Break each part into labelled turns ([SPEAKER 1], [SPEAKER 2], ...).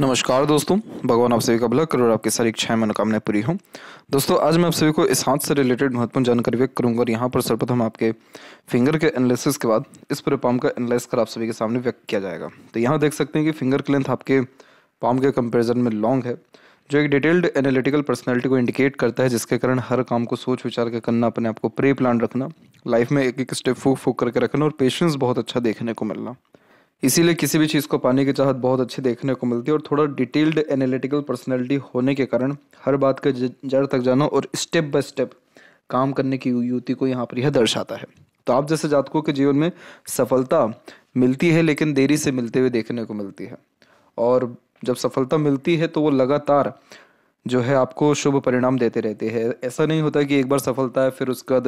[SPEAKER 1] नमस्कार दोस्तों भगवान आप सभी का भला करो आपकी सारी इच्छाएं मनोकामनाएं पूरी हों दोस्तों आज मैं आप सभी को इस हाथ से रिलेटेड महत्वपूर्ण जानकारी व्यक्त करूंगा और यहाँ पर सर्वप्रथम आपके फिंगर के एनालिसिस के बाद इस पूरे पाम का एनालिस कर आप सभी के सामने व्यक्त किया जाएगा तो यहाँ देख सकते हैं कि फिंगर की लेंथ आपके पाम के कंपेरिजन में लॉन्ग है जो एक डिटेल्ड एनालिटिकल पर्सनैलिटी को इंडिकेट करता है जिसके कारण हर काम को सोच विचार के करना अपने आप को प्रे प्लान रखना लाइफ में एक एक स्टेप फूक फूक करके रखना और पेशेंस बहुत अच्छा देखने को मिलना इसीलिए किसी भी चीज़ को पाने की चाहत बहुत अच्छी देखने को मिलती है और थोड़ा डिटेल्ड एनालिटिकल पर्सनैलिटी होने के कारण हर बात का जड़ तक जाना और स्टेप बाय स्टेप काम करने की युति को यहाँ पर यह दर्शाता है तो आप जैसे जातकों के जीवन में सफलता मिलती है लेकिन देरी से मिलते हुए देखने को मिलती है और जब सफलता मिलती है तो वो लगातार जो है आपको शुभ परिणाम देते रहते हैं ऐसा नहीं होता कि एक बार सफलता है फिर उसका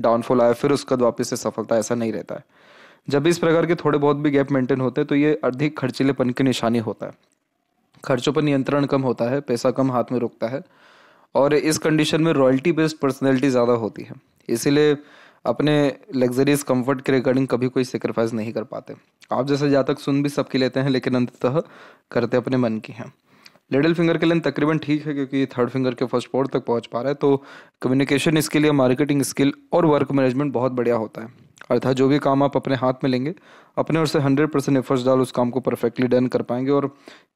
[SPEAKER 1] डाउनफॉल आया फिर उसका वापस से सफलता ऐसा नहीं रहता है जब इस प्रकार के थोड़े बहुत भी गैप मेंटेन होते हैं तो ये अधिक खर्चीलेपन की निशानी होता है खर्चों पर नियंत्रण कम होता है पैसा कम हाथ में रुकता है और इस कंडीशन में रॉयल्टी बेस्ड पर्सनैलिटी ज़्यादा होती है इसीलिए अपने लग्जरीज कंफर्ट के रिगार्डिंग कभी कोई सेक्रीफाइस नहीं कर पाते आप जैसे जहाँ तक सुन भी सबकी लेते हैं लेकिन अंततः करते अपने मन की हैं लिडल फिंगर के लिए तकरीबन ठीक है क्योंकि थर्ड फिंगर के फर्स्ट पोर्ट तक पहुंच पा रहा है तो कम्युनिकेशन स्किल या मार्केटिंग स्किल और वर्क मैनेजमेंट बहुत बढ़िया होता है अर्थात जो भी काम आप अपने हाथ में लेंगे अपने ओर से हंड्रेड परसेंट एफर्ट्स डाल उस काम को परफेक्टली डन कर पाएंगे और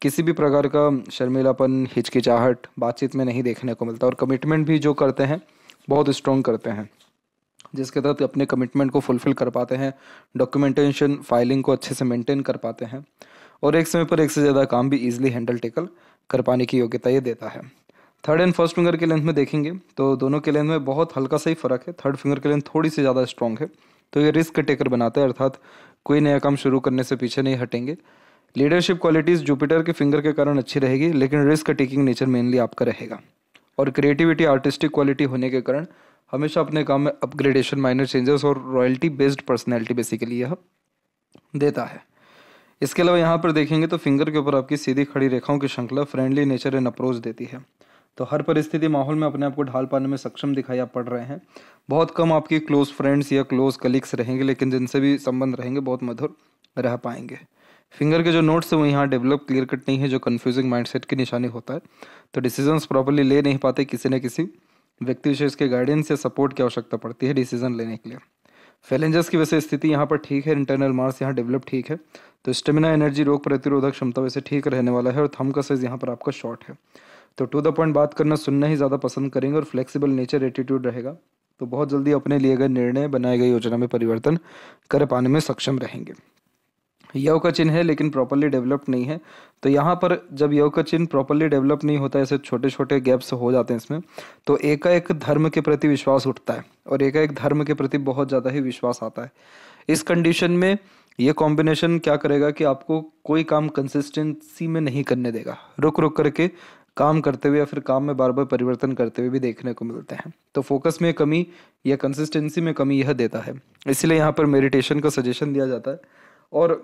[SPEAKER 1] किसी भी प्रकार का शर्मिलापन हिचकिचाहट बातचीत में नहीं देखने को मिलता और कमिटमेंट भी जो करते हैं बहुत स्ट्रॉन्ग करते हैं जिसके तहत अपने कमिटमेंट को फुलफ़िल कर पाते हैं डॉक्यूमेंटेशन फाइलिंग को अच्छे से मेंटेन कर पाते हैं और एक समय पर एक से ज़्यादा काम भी ईजिली हैंडल टेकल कर पाने की योग्यता ये देता है थर्ड एंड फर्स्ट फिंगर के लेंथ में देखेंगे तो दोनों के लेंथ में बहुत हल्का सा ही फर्क है थर्ड फिंगर के लेंथ थोड़ी सी ज़्यादा स्ट्रॉन्ग है तो ये रिस्क टेकर बनाते हैं अर्थात कोई नया काम शुरू करने से पीछे नहीं हटेंगे लीडरशिप क्वालिटीज़ जुपिटर के फिंगर के कारण अच्छी रहेगी लेकिन रिस्क टेकिंग नेचर मेनली आपका रहेगा और क्रिएटिविटी आर्टिस्टिक क्वालिटी होने के कारण हमेशा अपने काम में अपग्रेडेशन माइनर चेंजेस और रॉयल्टी बेस्ड पर्सनैलिटी बेसिकली यह देता है इसके अलावा यहाँ पर देखेंगे तो फिंगर के ऊपर आपकी सीधी खड़ी रेखाओं की श्रृंखला फ्रेंडली नेचर एंड अप्रोच देती है तो हर परिस्थिति माहौल में अपने आप को ढाल पाने में सक्षम दिखाई पड़ रहे हैं बहुत कम आपके क्लोज फ्रेंड्स या क्लोज कलीग्स रहेंगे लेकिन जिनसे भी संबंध रहेंगे बहुत मधुर रह पाएंगे फिंगर के जो नोट्स हैं वो यहाँ डेवलप क्लियर कट नहीं है जो कन्फ्यूजिंग माइंडसेट की निशानी होता है तो डिसीजंस प्रॉपरली ले नहीं पाते किसी न किसी व्यक्ति विशेष के गाइडेंस या सपोर्ट की आवश्यकता पड़ती है डिसीजन लेने के लिए फैलेंजर्स की वैसे स्थिति यहाँ पर ठीक है इंटरनल मार्स यहाँ डेवलप ठीक है तो स्टेमिना एनर्जी रोग प्रतिरोधक क्षमता वैसे ठीक रहने वाला है और थम का साइज यहाँ पर आपका शॉर्ट है तो टू द पॉइंट बात करना सुनना ही ज़्यादा पसंद करेंगे और फ्लेक्सिबल नेचर एटीट्यूड रहेगा तो बहुत जल्दी अपने लिए गए निर्णय बनाए गए योजना में परिवर्तन कर पाने में सक्षम रहेंगे यव का चिन्ह है लेकिन प्रॉपरली डेवलप्ड नहीं है तो यहाँ पर जब यव का चिन्ह प्रॉपरली डेवलप नहीं होता ऐसे छोटे छोटे गैप्स हो जाते हैं इसमें तो एकाएक धर्म के प्रति विश्वास उठता है और एकाएक धर्म के प्रति बहुत ज़्यादा ही विश्वास आता है इस कंडीशन में ये कॉम्बिनेशन क्या करेगा कि आपको कोई काम कंसिस्टेंसी में नहीं करने देगा रुक रुक करके काम करते हुए या फिर काम में बार बार परिवर्तन करते हुए भी देखने को मिलते हैं तो फोकस में कमी या कंसिस्टेंसी में कमी यह देता है इसलिए यहाँ पर मेडिटेशन का सजेशन दिया जाता है और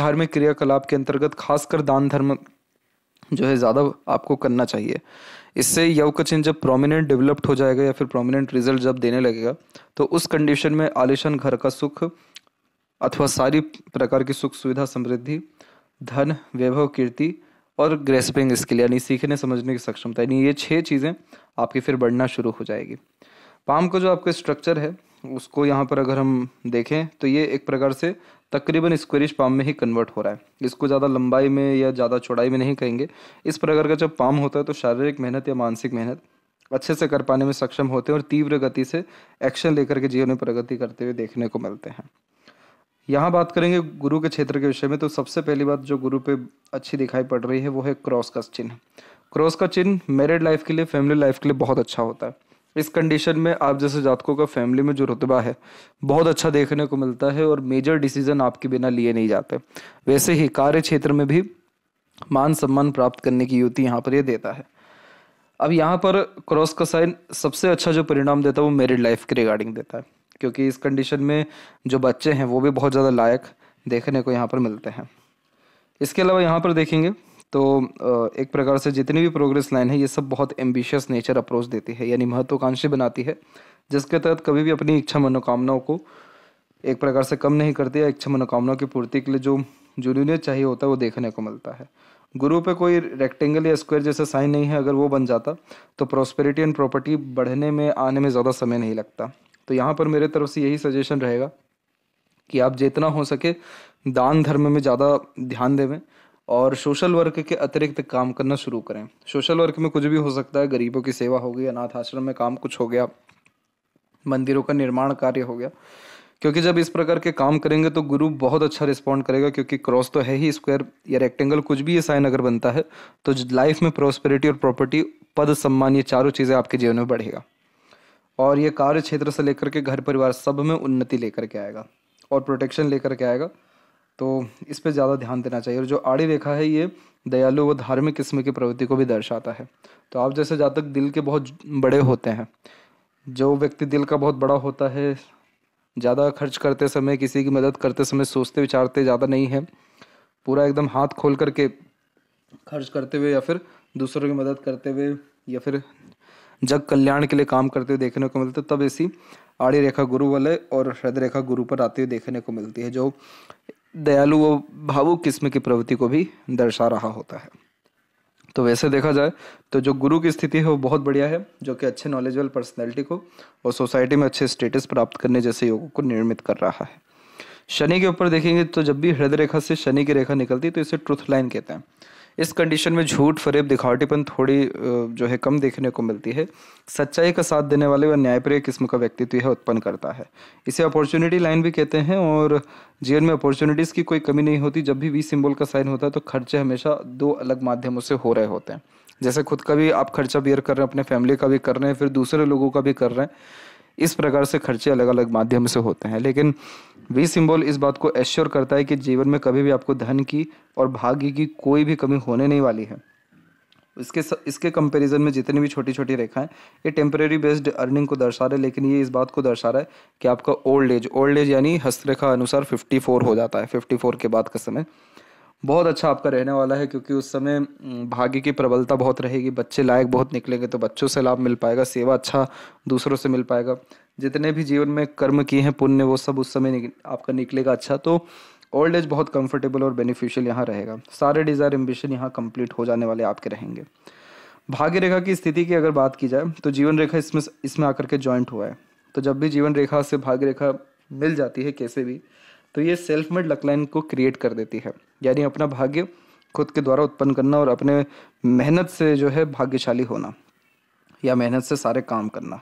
[SPEAKER 1] धार्मिक क्रियाकलाप के अंतर्गत खासकर दान धर्म जो है ज़्यादा आपको करना चाहिए इससे चिन्ह जब प्रोमिनेंट डेवलप्ड हो जाएगा या फिर प्रोमिनेंट रिजल्ट जब देने लगेगा तो उस कंडीशन में आलिशान घर का सुख अथवा सारी प्रकार की सुख सुविधा समृद्धि धन वैभव कीर्ति और ग्रेस्पिंग स्किल यानी सीखने समझने की सक्षमता यानी ये छः चीज़ें आपकी फिर बढ़ना शुरू हो जाएगी पाम का जो आपका स्ट्रक्चर है उसको यहाँ पर अगर हम देखें तो ये एक प्रकार से तकरीबन स्क्वेरिश पाम में ही कन्वर्ट हो रहा है इसको ज़्यादा लंबाई में या ज़्यादा चौड़ाई में नहीं कहेंगे इस प्रकार का जब पाम होता है तो शारीरिक मेहनत या मानसिक मेहनत अच्छे से कर पाने में सक्षम होते हैं और तीव्र गति से एक्शन लेकर के जीवन में प्रगति करते हुए देखने को मिलते हैं यहाँ बात करेंगे गुरु के क्षेत्र के विषय में तो सबसे पहली बात जो गुरु पे अच्छी दिखाई पड़ रही है वो है क्रॉस का चिन्ह क्रॉस का चिन्ह मैरिड लाइफ के लिए फैमिली लाइफ के लिए बहुत अच्छा होता है इस कंडीशन में आप जैसे जातकों का फैमिली में जो रुतबा है बहुत अच्छा देखने को मिलता है और मेजर डिसीजन आपके बिना लिए नहीं जाते वैसे ही कार्य क्षेत्र में भी मान सम्मान प्राप्त करने की युति यहाँ पर यह देता है अब यहाँ पर क्रॉस का साइन सबसे अच्छा जो परिणाम देता है वो मेरिड लाइफ के रिगार्डिंग देता है क्योंकि इस कंडीशन में जो बच्चे हैं वो भी बहुत ज़्यादा लायक देखने को यहाँ पर मिलते हैं इसके अलावा यहाँ पर देखेंगे तो एक प्रकार से जितनी भी प्रोग्रेस लाइन है ये सब बहुत एम्बिशियस नेचर अप्रोच देती है यानी महत्वाकांक्षी बनाती है जिसके तहत कभी भी अपनी इच्छा मनोकामनाओं को एक प्रकार से कम नहीं करती या इच्छा मनोकामनाओं की पूर्ति के लिए जो जूनियर चाहिए होता है वो देखने को मिलता है गुरु पे कोई रेक्टेंगल या स्क्वायर जैसा साइन नहीं है अगर वो बन जाता तो प्रॉस्पेरिटी एंड प्रॉपर्टी बढ़ने में आने में ज़्यादा समय नहीं लगता तो यहाँ पर मेरे तरफ से यही सजेशन रहेगा कि आप जितना हो सके दान धर्म में ज़्यादा ध्यान देवें और सोशल वर्क के अतिरिक्त काम करना शुरू करें सोशल वर्क में कुछ भी हो सकता है गरीबों की सेवा हो गई अनाथ आश्रम में काम कुछ हो गया मंदिरों का निर्माण कार्य हो गया क्योंकि जब इस प्रकार के काम करेंगे तो गुरु बहुत अच्छा रिस्पॉन्ड करेगा क्योंकि क्रॉस तो है ही स्क्वायर या रेक्टेंगल कुछ भी ये साइन अगर बनता है तो लाइफ में प्रॉस्पेरिटी और प्रॉपर्टी पद सम्मान ये चारों चीज़ें आपके जीवन में बढ़ेगा और ये कार्य क्षेत्र से लेकर के घर परिवार सब में उन्नति लेकर के आएगा और प्रोटेक्शन लेकर के आएगा तो इस पर ज़्यादा ध्यान देना चाहिए और जो आड़ी रेखा है ये दयालु व धार्मिक किस्म की प्रवृत्ति को भी दर्शाता है तो आप जैसे जातक दिल के बहुत बड़े होते हैं जो व्यक्ति दिल का बहुत बड़ा होता है ज़्यादा खर्च करते समय किसी की मदद करते समय सोचते विचारते ज़्यादा नहीं है पूरा एकदम हाथ खोल करके खर्च करते हुए या फिर दूसरों की मदद करते हुए या फिर जग कल्याण के लिए काम करते हुए देखने को मिलते तब ऐसी आड़ी रेखा गुरु वाले और हृदय रेखा गुरु पर आते हुए देखने को मिलती है जो दयालु व भावुक किस्म की प्रवृत्ति को भी दर्शा रहा होता है तो वैसे देखा जाए तो जो गुरु की स्थिति है वो बहुत बढ़िया है जो कि अच्छे नॉलेजेबल पर्सनैलिटी को और सोसाइटी में अच्छे स्टेटस प्राप्त करने जैसे योगों को निर्मित कर रहा है शनि के ऊपर देखेंगे तो जब भी हृदय रेखा से शनि की रेखा निकलती है तो इसे ट्रुथ लाइन कहते हैं इस कंडीशन में झूठ फरेब दिखावटीपन थोड़ी जो है कम देखने को मिलती है सच्चाई का साथ देने वाले व न्यायप्रिय किस्म का व्यक्तित्व यह उत्पन्न करता है इसे अपॉर्चुनिटी लाइन भी कहते हैं और जीवन में अपॉर्चुनिटीज़ की कोई कमी नहीं होती जब भी वी सिम्बल का साइन होता है तो खर्चे हमेशा दो अलग माध्यमों से हो रहे होते हैं जैसे खुद का भी आप खर्चा बियर कर रहे हैं अपने फैमिली का भी कर रहे हैं फिर दूसरे लोगों का भी कर रहे हैं इस प्रकार से खर्चे अलग अलग माध्यम से होते हैं लेकिन वी सिंबल इस बात को एश्योर करता है कि जीवन में कभी भी आपको धन की और भाग्य की कोई भी कमी होने नहीं वाली है इसके इसके कंपैरिजन में जितनी भी छोटी छोटी रेखाएं ये टेम्परेरी बेस्ड अर्निंग को दर्शा रहा है लेकिन ये इस बात को दर्शा रहा है कि आपका ओल्ड एज ओल्ड एज यानी हस्तरेखा अनुसार 54 हो जाता है 54 के बाद का समय बहुत अच्छा आपका रहने वाला है क्योंकि उस समय भाग्य की प्रबलता बहुत रहेगी बच्चे लायक बहुत निकलेंगे तो बच्चों से लाभ मिल पाएगा सेवा अच्छा दूसरों से मिल पाएगा जितने भी जीवन में कर्म किए हैं पुण्य वो सब उस समय आपका निकलेगा अच्छा तो ओल्ड एज बहुत कंफर्टेबल और बेनिफिशियल यहाँ रहेगा सारे डिज़ायर एम्बिशन यहाँ कंप्लीट हो जाने वाले आपके रहेंगे भाग्य रेखा की स्थिति की अगर बात की जाए तो जीवन रेखा इसमें इसमें आकर के ज्वाइंट हुआ है तो जब भी जीवन रेखा से भाग्य रेखा मिल जाती है कैसे भी तो ये सेल्फ मेड लकलाइन को क्रिएट कर देती है यानी अपना भाग्य खुद के द्वारा उत्पन्न करना और अपने मेहनत से जो है भाग्यशाली होना या मेहनत से सारे काम करना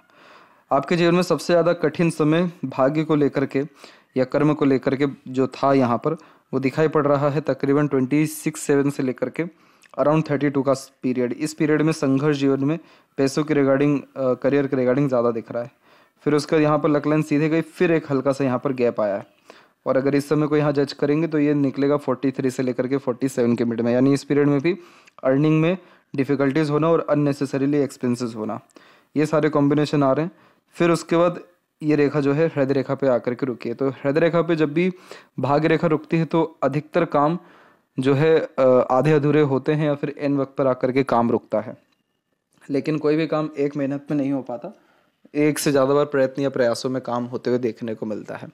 [SPEAKER 1] आपके जीवन में सबसे ज़्यादा कठिन समय भाग्य को लेकर के या कर्म को लेकर के जो था यहाँ पर वो दिखाई पड़ रहा है तकरीबन ट्वेंटी सिक्स सेवन से लेकर के अराउंड थर्टी टू का पीरियड इस पीरियड में संघर्ष जीवन में पैसों के रिगार्डिंग करियर के रिगार्डिंग ज़्यादा दिख रहा है फिर उसका यहाँ पर लकलाइन सीधे गई फिर एक हल्का सा यहाँ पर गैप आया है और अगर इस समय को यहाँ जज करेंगे तो ये निकलेगा 43 से लेकर के 47 के मिड में यानी इस पीरियड में भी अर्निंग में डिफ़िकल्टीज़ होना और अननेसेसरीली एक्सपेंसेस होना ये सारे कॉम्बिनेशन आ रहे हैं फिर उसके बाद ये रेखा जो है हृदय रेखा पे आकर के रुकी है तो हृदय रेखा पे जब भी भाग्य रेखा रुकती है तो अधिकतर काम जो है आधे अधूरे होते हैं या फिर एन वक्त पर आकर के काम रुकता है लेकिन कोई भी काम एक मेहनत में नहीं हो पाता एक से ज़्यादा बार प्रयत्न या प्रयासों में काम होते हुए देखने को मिलता है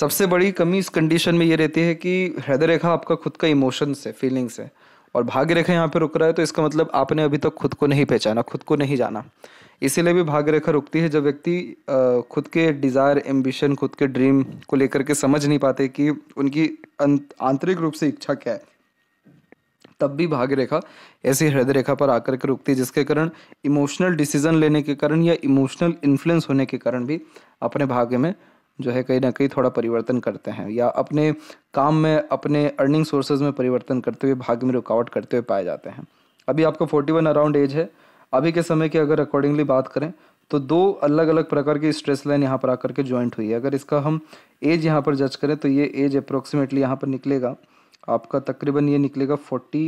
[SPEAKER 1] सबसे बड़ी कमी इस कंडीशन में ये रहती है कि हृदय रेखा आपका खुद का इमोशंस है फीलिंग्स है और भाग्य रेखा यहाँ पे रुक रहा है तो इसका मतलब आपने अभी तक तो खुद को नहीं पहचाना खुद को नहीं जाना इसीलिए भी भाग्य रेखा रुकती है जब व्यक्ति खुद के डिज़ायर एम्बिशन खुद के ड्रीम को लेकर के समझ नहीं पाते कि उनकी आंतरिक रूप से इच्छा क्या है तब भी भाग्य रेखा ऐसी हृदय रेखा पर आकर के रुकती है जिसके कारण इमोशनल डिसीजन लेने के कारण या इमोशनल इन्फ्लुएंस होने के कारण भी अपने भाग्य में जो है कहीं ना कहीं थोड़ा परिवर्तन करते हैं या अपने काम में अपने अर्निंग सोर्सेज में परिवर्तन करते हुए भाग्य में रुकावट करते हुए पाए जाते हैं अभी आपका फोर्टी वन अराउंड एज है अभी के समय की अगर अकॉर्डिंगली बात करें तो दो अलग अलग प्रकार की स्ट्रेस लाइन यहाँ पर आकर के ज्वाइंट हुई है अगर इसका हम एज यहाँ पर जज करें तो ये एज अप्रोक्सीमेटली यहाँ पर निकलेगा आपका तकरीबन ये निकलेगा फोर्टी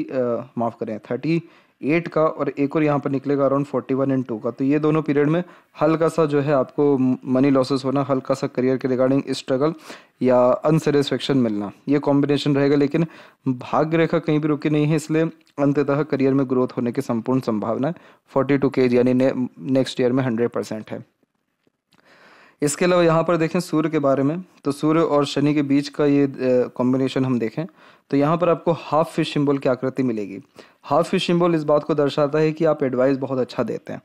[SPEAKER 1] माफ़ करें थर्टी एट का और एक और यहाँ पर निकलेगा around forty one and two का तो ये दोनों पीरियड में हल्का सा जो है आपको मनी लॉसेस होना हल्का सा करियर के रिगार्डिंग स्ट्रगल या अनसेटिस्फेक्शन मिलना ये कॉम्बिनेशन रहेगा लेकिन भाग्य रेखा कहीं भी रुकी नहीं है इसलिए अंततः करियर में ग्रोथ होने की संपूर्ण संभावना फोर्टी टू के यानी ने, नेक्स्ट ईयर में हंड्रेड परसेंट है इसके अलावा यहाँ पर देखें सूर्य के बारे में तो सूर्य और शनि के बीच का ये कॉम्बिनेशन हम देखें तो यहाँ पर आपको हाफ फिश सिंबल की आकृति मिलेगी हाफ फिश सिंबल इस बात को दर्शाता है कि आप एडवाइस बहुत अच्छा देते हैं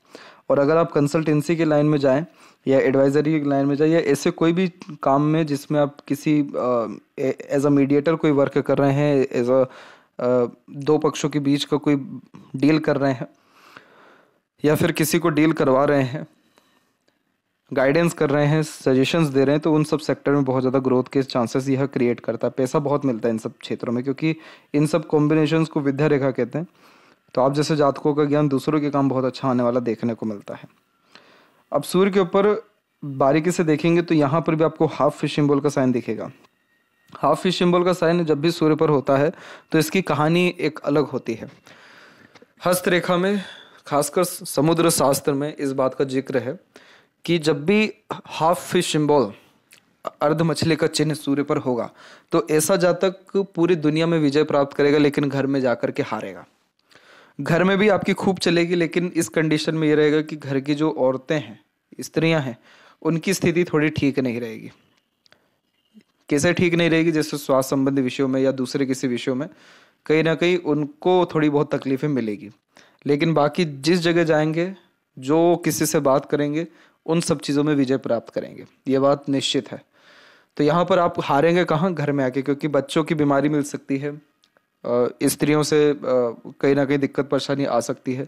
[SPEAKER 1] और अगर आप कंसल्टेंसी के लाइन में जाएं या एडवाइजरी की लाइन में जाएं या ऐसे कोई भी काम में जिसमें आप किसी एज अ मीडिएटर कोई वर्क कर रहे हैं एज अ दो पक्षों के बीच का कोई डील कर रहे हैं या फिर किसी को डील करवा रहे हैं गाइडेंस कर रहे हैं सजेशंस दे रहे हैं तो उन सब सेक्टर में बहुत ज़्यादा ग्रोथ के चांसेस यह क्रिएट करता है पैसा बहुत मिलता है इन सब क्षेत्रों में क्योंकि इन सब कॉम्बिनेशन को विद्या रेखा कहते हैं तो आप जैसे जातकों का ज्ञान दूसरों के काम बहुत अच्छा आने वाला देखने को मिलता है अब सूर्य के ऊपर बारीकी से देखेंगे तो यहाँ पर भी आपको हाफ फिश सिंबल का साइन दिखेगा हाफ फिश सिंबल का साइन जब भी सूर्य पर होता है तो इसकी कहानी एक अलग होती है हस्तरेखा में खासकर समुद्र शास्त्र में इस बात का जिक्र है कि जब भी हाफ फिश सिंबल अर्ध मछली का चिन्ह सूर्य पर होगा तो ऐसा जातक पूरी दुनिया में विजय प्राप्त करेगा लेकिन घर में जाकर के हारेगा घर में भी आपकी खूब चलेगी लेकिन इस कंडीशन में ये रहेगा कि घर की जो औरतें हैं स्त्रियां हैं उनकी स्थिति थोड़ी ठीक नहीं रहेगी कैसे ठीक नहीं रहेगी जैसे स्वास्थ्य संबंधी विषयों में या दूसरे किसी विषयों में कहीं ना कहीं उनको थोड़ी बहुत तकलीफ़ें मिलेगी लेकिन बाकी जिस जगह जाएंगे जो किसी से बात करेंगे उन सब चीज़ों में विजय प्राप्त करेंगे ये बात निश्चित है तो यहाँ पर आप हारेंगे कहाँ घर में आके क्योंकि बच्चों की बीमारी मिल सकती है स्त्रियों से कहीं ना कहीं दिक्कत परेशानी आ सकती है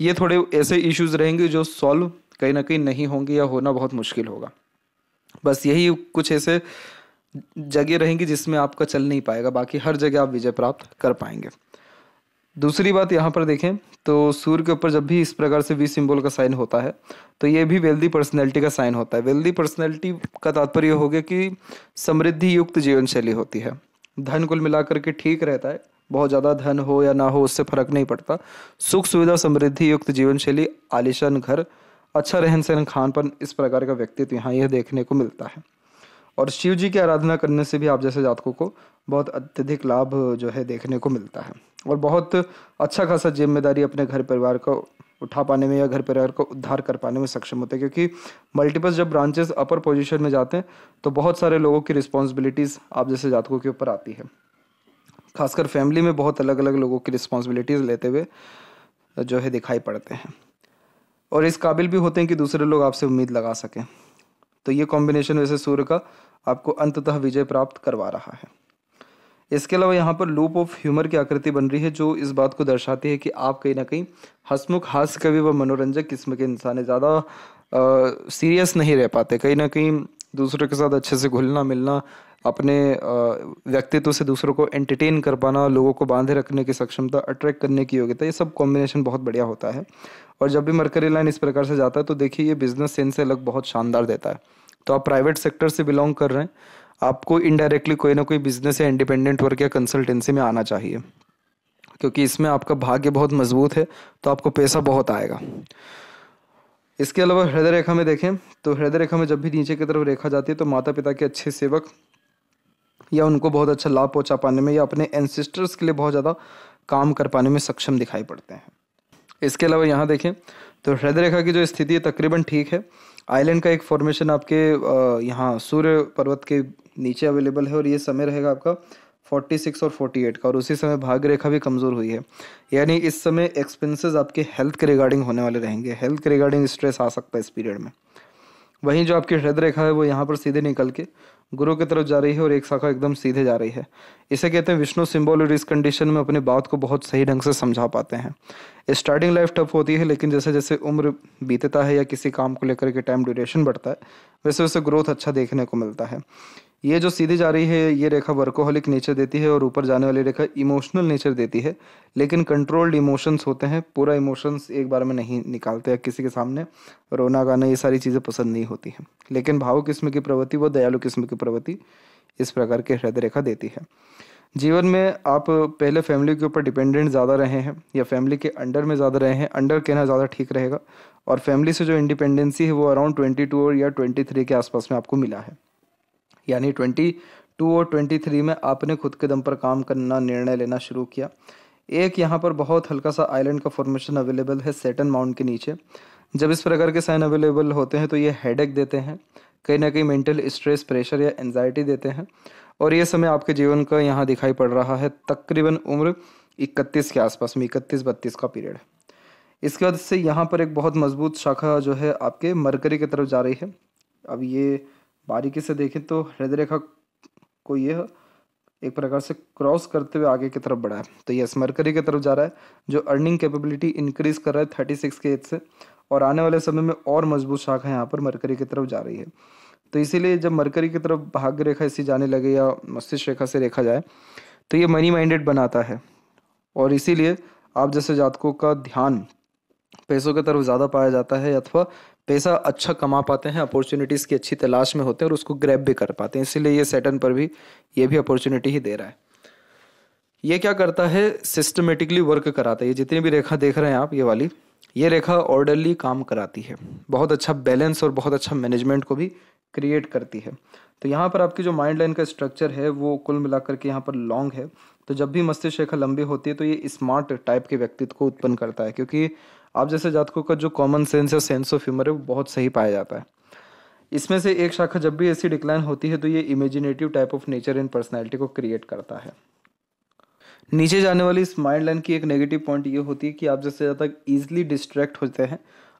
[SPEAKER 1] ये थोड़े ऐसे इश्यूज रहेंगे जो सॉल्व कहीं ना कहीं नहीं होंगे या होना बहुत मुश्किल होगा बस यही कुछ ऐसे जगह रहेंगी जिसमें आपका चल नहीं पाएगा बाकी हर जगह आप विजय प्राप्त कर पाएंगे दूसरी बात यहाँ पर देखें तो सूर्य के ऊपर जब भी इस प्रकार से वी सिंबल का साइन होता है तो ये भी वेल्दी पर्सनैलिटी का साइन होता है वेल्दी पर्सनैलिटी का तात्पर्य हो गया कि समृद्धि युक्त जीवन शैली होती है धन कुल मिलाकर के ठीक रहता है बहुत ज़्यादा धन हो या ना हो उससे फर्क नहीं पड़ता सुख सुविधा समृद्धि युक्त जीवन शैली आलिशान घर अच्छा रहन सहन खान पान इस प्रकार का व्यक्तित्व यहाँ यह देखने को मिलता है और शिव जी की आराधना करने से भी आप जैसे जातकों को बहुत अत्यधिक लाभ जो है देखने को मिलता है और बहुत अच्छा खासा जिम्मेदारी अपने घर परिवार को उठा पाने में या घर परिवार को उद्धार कर पाने में सक्षम होते हैं क्योंकि मल्टीपल जब ब्रांचेस अपर पोजीशन में जाते हैं तो बहुत सारे लोगों की रिस्पॉन्सिबिलिटीज़ आप जैसे जातकों के ऊपर आती है खासकर फैमिली में बहुत अलग अलग लोगों की रिस्पॉन्सिबिलिटीज़ लेते हुए जो है दिखाई पड़ते हैं और इस काबिल भी होते हैं कि दूसरे लोग आपसे उम्मीद लगा सकें तो ये कॉम्बिनेशन वैसे सूर्य का आपको अंततः विजय प्राप्त करवा रहा है इसके अलावा यहाँ पर लूप ऑफ ह्यूमर की आकृति बन रही है जो इस बात को दर्शाती है कि आप कहीं ना कहीं हसमुख हास्य कवि व मनोरंजक किस्म के इंसान है ज़्यादा सीरियस नहीं रह पाते कहीं ना कहीं दूसरों के साथ अच्छे से घुलना मिलना अपने व्यक्तित्व से दूसरों को एंटरटेन कर पाना लोगों को बांधे रखने की सक्षमता अट्रैक्ट करने की योग्यता ये सब कॉम्बिनेशन बहुत बढ़िया होता है और जब भी मरकरी लाइन इस प्रकार से जाता है तो देखिए ये बिजनेस सेंस से अलग बहुत शानदार देता है तो आप प्राइवेट सेक्टर से बिलोंग कर रहे हैं आपको इनडायरेक्टली कोई ना कोई बिजनेस या इंडिपेंडेंट वर्क या कंसल्टेंसी में आना चाहिए क्योंकि इसमें आपका भाग्य बहुत मजबूत है तो आपको पैसा बहुत आएगा इसके अलावा हृदय रेखा में देखें तो हृदय रेखा में जब भी नीचे की तरफ रेखा जाती है तो माता पिता के अच्छे सेवक या उनको बहुत अच्छा लाभ पहुंचा पाने में या अपने एनसिस्टर्स के लिए बहुत ज़्यादा काम कर पाने में सक्षम दिखाई पड़ते हैं इसके अलावा यहाँ देखें तो हृदय रेखा की जो स्थिति है तकरीबन ठीक है आइलैंड का एक फॉर्मेशन आपके यहाँ सूर्य पर्वत के नीचे अवेलेबल है और ये समय रहेगा आपका 46 और 48 का और उसी समय भाग रेखा भी कमज़ोर हुई है यानी इस समय एक्सपेंसेस आपके हेल्थ के रिगार्डिंग होने वाले रहेंगे हेल्थ के रिगार्डिंग स्ट्रेस आ सकता है इस पीरियड में वहीं जो आपकी हृदय रेखा है वो यहाँ पर सीधे निकल के गुरु की तरफ जा रही है और एक शाखा एकदम सीधे जा रही है इसे कहते हैं विष्णु सिंबल और इस कंडीशन में अपनी बात को बहुत सही ढंग से समझा पाते हैं स्टार्टिंग लाइफ टफ होती है लेकिन जैसे जैसे उम्र बीतता है या किसी काम को लेकर के टाइम ड्यूरेशन बढ़ता है वैसे वैसे ग्रोथ अच्छा देखने को मिलता है ये जो सीधी जा रही है ये रेखा वर्कोहलिक नेचर देती है और ऊपर जाने वाली रेखा इमोशनल नेचर देती है लेकिन कंट्रोल्ड इमोशंस होते हैं पूरा इमोशंस एक बार में नहीं निकालते हैं किसी के सामने रोना गाना ये सारी चीज़ें पसंद नहीं होती हैं लेकिन भाव किस्म की प्रवृत्ति व दयालु किस्म की प्रवृत्ति इस प्रकार की हृदय रेखा देती है जीवन में आप पहले फैमिली के ऊपर डिपेंडेंट ज़्यादा रहे हैं या फैमिली के अंडर में ज़्यादा रहे हैं अंडर कहना ज़्यादा ठीक रहेगा और फैमिली से जो इंडिपेंडेंसी है वो अराउंड ट्वेंटी टू और या ट्वेंटी थ्री के आसपास में आपको मिला है यानी ट्वेंटी टू और ट्वेंटी थ्री में आपने खुद के दम पर काम करना निर्णय लेना शुरू किया एक यहाँ पर बहुत हल्का सा आइलैंड का फॉर्मेशन अवेलेबल है सेटन माउंट के नीचे जब इस प्रकार के साइन अवेलेबल होते हैं तो ये हेड देते हैं कहीं ना कहीं मेंटल स्ट्रेस प्रेशर या एनजाइटी देते हैं और ये समय आपके जीवन का यहाँ दिखाई पड़ रहा है तकरीबन उम्र इकतीस के आसपास में इकतीस बत्तीस का पीरियड इसके बाद से यहाँ पर एक बहुत मजबूत शाखा जो है आपके मरकरी की तरफ जा रही है अब ये बारीकी से देखें तो हृदय रेखा को यह एक प्रकार से क्रॉस करते हुए आगे की तरफ बढ़ा है तो यस मरकरी की तरफ जा रहा है जो अर्निंग कैपेबिलिटी इंक्रीज कर रहा है थर्टी सिक्स के एज से और आने वाले समय में और मजबूत शाखा यहाँ पर मरकरी की तरफ जा रही है तो इसीलिए जब मरकरी की तरफ भाग्य रेखा इसी जाने लगे या मस्तिष्क रेखा से रेखा जाए तो ये मनी माइंडेड बनाता है और इसीलिए आप जैसे जातकों का ध्यान पैसों की तरफ ज़्यादा पाया जाता है अथवा पैसा अच्छा कमा पाते हैं अपॉर्चुनिटीज़ की अच्छी तलाश में होते हैं और उसको ग्रैब भी कर पाते हैं इसीलिए ये सेटन पर भी ये भी अपॉर्चुनिटी ही दे रहा है ये क्या करता है सिस्टमेटिकली वर्क कराता है ये जितनी भी रेखा देख रहे हैं आप ये वाली ये रेखा ऑर्डरली काम कराती है बहुत अच्छा बैलेंस और बहुत अच्छा मैनेजमेंट को भी क्रिएट करती है तो यहाँ पर आपकी जो माइंड लाइन का स्ट्रक्चर है वो कुल मिलाकर के यहाँ पर लॉन्ग है तो जब भी मस्तिष्क रेखा लंबी होती है तो ये स्मार्ट टाइप के व्यक्तित्व को उत्पन्न करता है क्योंकि आप जैसे जातकों का जो कॉमन सेंस या सेंस ऑफ ह्यूमर है वो बहुत सही पाया जाता है इसमें से एक शाखा जब भी ऐसी डिक्लाइन होती है तो ये इमेजिनेटिव टाइप ऑफ नेचर इन पर्सनैलिटी को क्रिएट करता है नीचे जाने वाली इस माइंड लाइन की एक नेगेटिव पॉइंट ये होती है कि आप जैसे ज़्यादा ईजिली डिस्ट्रैक्ट होते हैं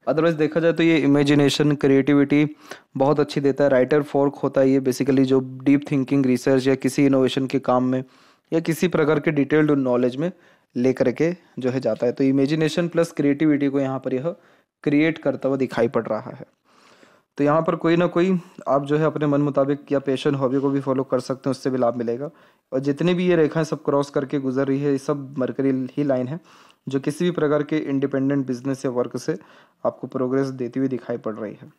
[SPEAKER 1] अदरवाइज देखा जाए तो ये इमेजिनेशन क्रिएटिविटी बहुत अच्छी देता है राइटर फोर्क होता है ये बेसिकली जो डीप थिंकिंग रिसर्च या किसी इनोवेशन के काम में या किसी प्रकार के डिटेल्ड नॉलेज में लेकर के जो है जाता है तो इमेजिनेशन प्लस क्रिएटिविटी को यहाँ पर यह क्रिएट करता हुआ दिखाई पड़ रहा है तो यहाँ पर कोई ना कोई आप जो है अपने मन मुताबिक या पेशन हॉबी को भी फॉलो कर सकते हैं उससे भी लाभ मिलेगा और जितनी भी ये रेखाएं सब क्रॉस करके गुजर रही है ये सब मरकरी ही लाइन है जो किसी भी प्रकार के इंडिपेंडेंट बिजनेस या वर्क से आपको प्रोग्रेस देती हुई दिखाई पड़ रही है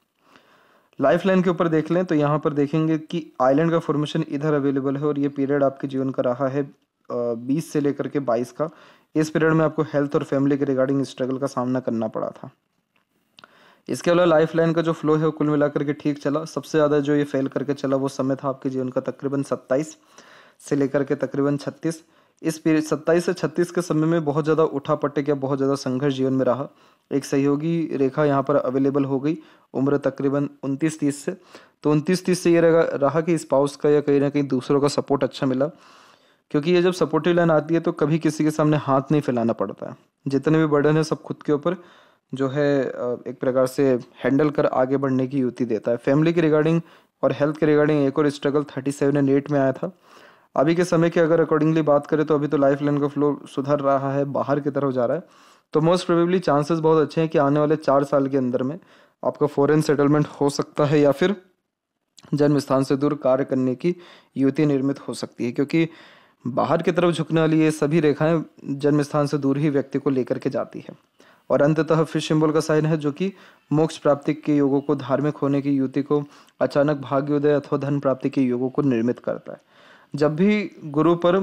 [SPEAKER 1] लाइफ लाइन के ऊपर देख लें तो यहाँ पर देखेंगे कि आइलैंड का फॉर्मेशन इधर अवेलेबल है और ये पीरियड आपके जीवन का रहा है बीस से लेकर के बाईस का इस पीरियड में आपको हेल्थ और फैमिली के रिगार्डिंग स्ट्रगल का सामना करना पड़ा था इसके अलावा लाइफ लाइन का जो फ्लो है वो कुल मिलाकर के ठीक चला सबसे ज़्यादा जो ये फेल करके चला वो समय था आपके जीवन का तकरीबन सत्ताईस से लेकर के तकरीबन छत्तीस इस पीरियड सत्ताईस से छत्तीस के समय में बहुत ज़्यादा उठा पटे या बहुत ज़्यादा संघर्ष जीवन में रहा एक सहयोगी रेखा यहाँ पर अवेलेबल हो गई उम्र तकरीबन उनतीस तीस से तो उनतीस तीस से ये रहा, कि इस पाउस का या कहीं ना कहीं दूसरों का सपोर्ट अच्छा मिला क्योंकि ये जब सपोर्टिव लाइन आती है तो कभी किसी के सामने हाथ नहीं फैलाना पड़ता है जितने भी बर्डन है सब खुद के ऊपर जो है एक प्रकार से हैंडल कर आगे बढ़ने की युति देता है फैमिली के रिगार्डिंग और हेल्थ के रिगार्डिंग एक और struggle thirty seven and eight में आया था अभी के समय की अगर अकॉर्डिंगली बात करें तो अभी तो लाइफ लाइन का फ्लो सुधर रहा है बाहर की तरफ जा रहा है तो मोस्ट प्रोबेबली चांसेस बहुत अच्छे हैं कि आने वाले चार साल के अंदर में आपका फॉरेन सेटलमेंट हो सकता है या फिर जन्म स्थान से दूर कार्य करने की युति निर्मित हो सकती है क्योंकि बाहर की तरफ झुकने वाली ये सभी रेखाएं जन्म स्थान से दूर ही व्यक्ति को लेकर के जाती है और अंततः फिश सिंबल का साइन है जो कि मोक्ष प्राप्ति के योगों को धार्मिक होने की युति को अचानक भाग्योदय अथवा धन प्राप्ति के योगों को निर्मित करता है जब भी गुरु पर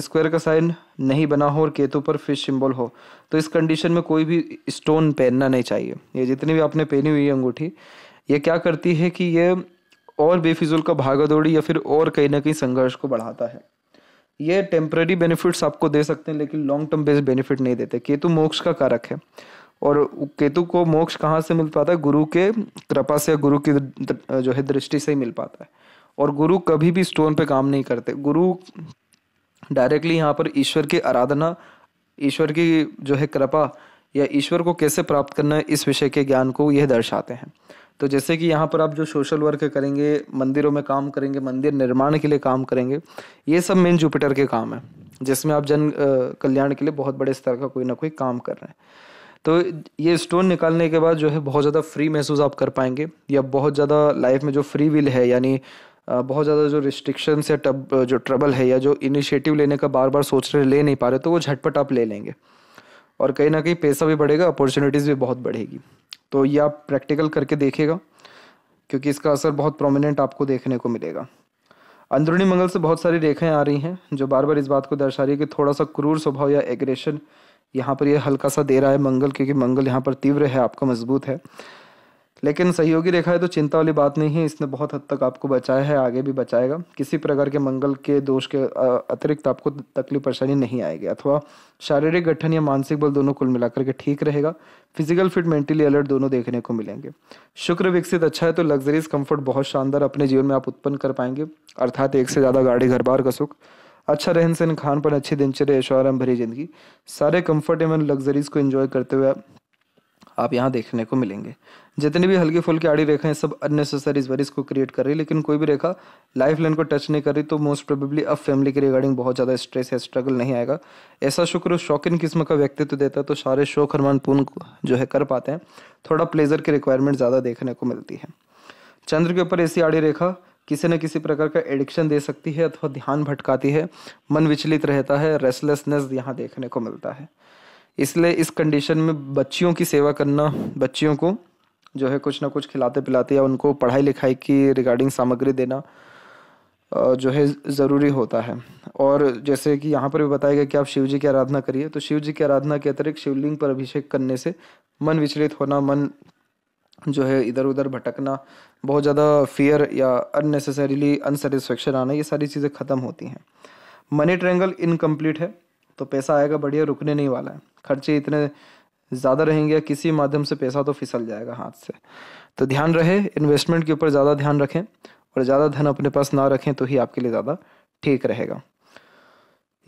[SPEAKER 1] स्क्वायर का साइन नहीं बना हो और केतु पर फिश सिंबल हो तो इस कंडीशन में कोई भी स्टोन पहनना नहीं चाहिए ये जितनी भी आपने पहनी हुई अंगूठी ये क्या करती है कि ये और बेफिजुल का भागा दौड़ी या फिर और कहीं ना कहीं संघर्ष को बढ़ाता है ये टेम्प्रेरी बेनिफिट्स आपको दे सकते हैं लेकिन लॉन्ग टर्म बेस्ड बेनिफिट नहीं देते केतु मोक्ष का कारक है और केतु को मोक्ष कहाँ से मिल पाता है गुरु के कृपा से गुरु की जो है दृष्टि से ही मिल पाता है और गुरु कभी भी स्टोन पे काम नहीं करते गुरु डायरेक्टली यहाँ पर ईश्वर की आराधना ईश्वर की जो है कृपा या ईश्वर को कैसे प्राप्त करना है इस विषय के ज्ञान को यह दर्शाते हैं तो जैसे कि यहाँ पर आप जो सोशल वर्क करेंगे मंदिरों में काम करेंगे मंदिर निर्माण के लिए काम करेंगे ये सब मेन जुपिटर के काम है जिसमें आप जन कल्याण के लिए बहुत बड़े स्तर का कोई ना कोई काम कर रहे हैं तो ये स्टोन निकालने के बाद जो है बहुत ज़्यादा फ्री महसूस आप कर पाएंगे या बहुत ज़्यादा लाइफ में जो फ्री विल है यानी बहुत ज़्यादा जो रिस्ट्रिक्शंस या टब जो ट्रबल है या जो इनिशिएटिव लेने का बार बार सोच रहे ले नहीं पा रहे तो वो झटपट आप ले लेंगे और कहीं ना कहीं पैसा भी बढ़ेगा अपॉर्चुनिटीज़ भी बहुत बढ़ेगी तो ये आप प्रैक्टिकल करके देखेगा क्योंकि इसका असर बहुत प्रोमिनेंट आपको देखने को मिलेगा अंदरूनी मंगल से बहुत सारी रेखाएं आ रही हैं जो बार बार इस बात को दर्शा रही है कि थोड़ा सा क्रूर स्वभाव या एग्रेशन यहाँ पर यह हल्का सा दे रहा है मंगल क्योंकि मंगल यहाँ पर तीव्र है आपका मजबूत है लेकिन सहयोगी रेखा है तो चिंता वाली बात नहीं है इसने बहुत हद तक आपको बचाया है आगे भी बचाएगा किसी प्रकार के मंगल के दोष के अतिरिक्त आपको तकलीफ परेशानी नहीं आएगी अथवा शारीरिक गठन या मानसिक बल दोनों कुल मिलाकर के ठीक रहेगा फिजिकल फिट मेंटली अलर्ट दोनों देखने को मिलेंगे शुक्र विकसित अच्छा है तो लग्जरीज कम्फर्ट बहुत शानदार अपने जीवन में आप उत्पन्न कर पाएंगे अर्थात एक से ज़्यादा गाड़ी घर बार का सुख अच्छा रहन सहन खान पर अच्छी दिनचर्या ऐश्वर्य भरी जिंदगी सारे कंफर्ट एवं लग्जरीज को एंजॉय करते हुए आप यहाँ देखने को मिलेंगे जितने भी हल्की फुल्के आड़ी रेखा रेखाएं सब अननेसेसरी वरीज को क्रिएट कर रही है लेकिन कोई भी रेखा लाइफ लाइन को टच नहीं कर रही तो मोस्ट प्रोबेबली अब फैमिली के रिगार्डिंग बहुत ज़्यादा स्ट्रेस है स्ट्रगल नहीं आएगा ऐसा शुक्र शौकीन किस्म का व्यक्तित्व देता है तो सारे शोक हरमान पूर्ण जो है कर पाते हैं थोड़ा प्लेजर की रिक्वायरमेंट ज़्यादा देखने को मिलती है चंद्र के ऊपर ऐसी आड़ी रेखा किसी न किसी प्रकार का एडिक्शन दे सकती है अथवा ध्यान भटकाती है मन विचलित रहता है रेसलेसनेस यहाँ देखने को मिलता है इसलिए इस कंडीशन में बच्चियों की सेवा करना बच्चियों को जो है कुछ ना कुछ खिलाते पिलाते या उनको पढ़ाई लिखाई की रिगार्डिंग सामग्री देना जो है ज़रूरी होता है और जैसे कि यहाँ पर भी बताया गया कि आप शिव जी की आराधना करिए तो शिव जी की आराधना के अतिरिक्त शिवलिंग पर अभिषेक करने से मन विचलित होना मन जो है इधर उधर भटकना बहुत ज़्यादा फियर या अननेसेसरीली अनसेटिस्फेक्शन आना ये सारी चीज़ें ख़त्म होती हैं मनी ट्रैंगल इनकम्प्लीट है तो पैसा आएगा बढ़िया रुकने नहीं वाला है खर्चे इतने ज़्यादा रहेंगे किसी माध्यम से पैसा तो फिसल जाएगा हाथ से तो ध्यान रहे इन्वेस्टमेंट के ऊपर ज़्यादा ध्यान रखें और ज़्यादा धन अपने पास ना रखें तो ही आपके लिए ज़्यादा ठीक रहेगा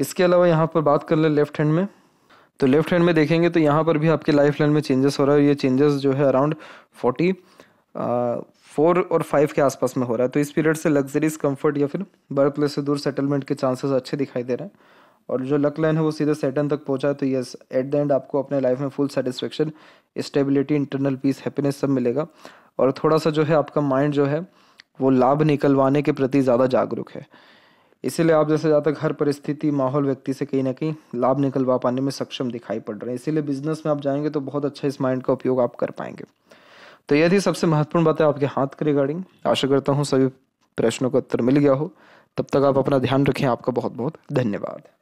[SPEAKER 1] इसके अलावा यहाँ पर बात कर लें लेफ्ट हैंड में तो लेफ्ट हैंड में देखेंगे तो यहाँ पर भी आपके लाइफ लाइन में चेंजेस हो रहा है ये चेंजेस जो है अराउंड फोर्टी फोर और फाइव के आसपास में हो रहा है तो इस पीरियड से लग्जरीज कंफर्ट या फिर बर्थ प्लेस से दूर सेटलमेंट के चांसेस अच्छे दिखाई दे रहे हैं और जो लक लाइन है वो सीधे सेटन तक पहुंचा तो यस एट द एंड आपको अपने लाइफ में full satisfaction stability internal peace happiness सब मिलेगा और थोड़ा सा जो है आपका माइंड जो है वो लाभ निकलवाने के प्रति ज़्यादा जागरूक है इसीलिए आप जैसे ज़्यादा हर परिस्थिति माहौल व्यक्ति से कहीं ना कहीं लाभ निकलवा पाने में सक्षम दिखाई पड़ रहे हैं इसीलिए बिजनेस में आप जाएंगे तो बहुत अच्छा इस माइंड का उपयोग आप कर पाएंगे तो यह थी सबसे महत्वपूर्ण बात है आपके हाथ के रिगार्डिंग आशा करता हूँ सभी प्रश्नों का उत्तर मिल गया हो तब तक आप अपना ध्यान रखें आपका बहुत बहुत धन्यवाद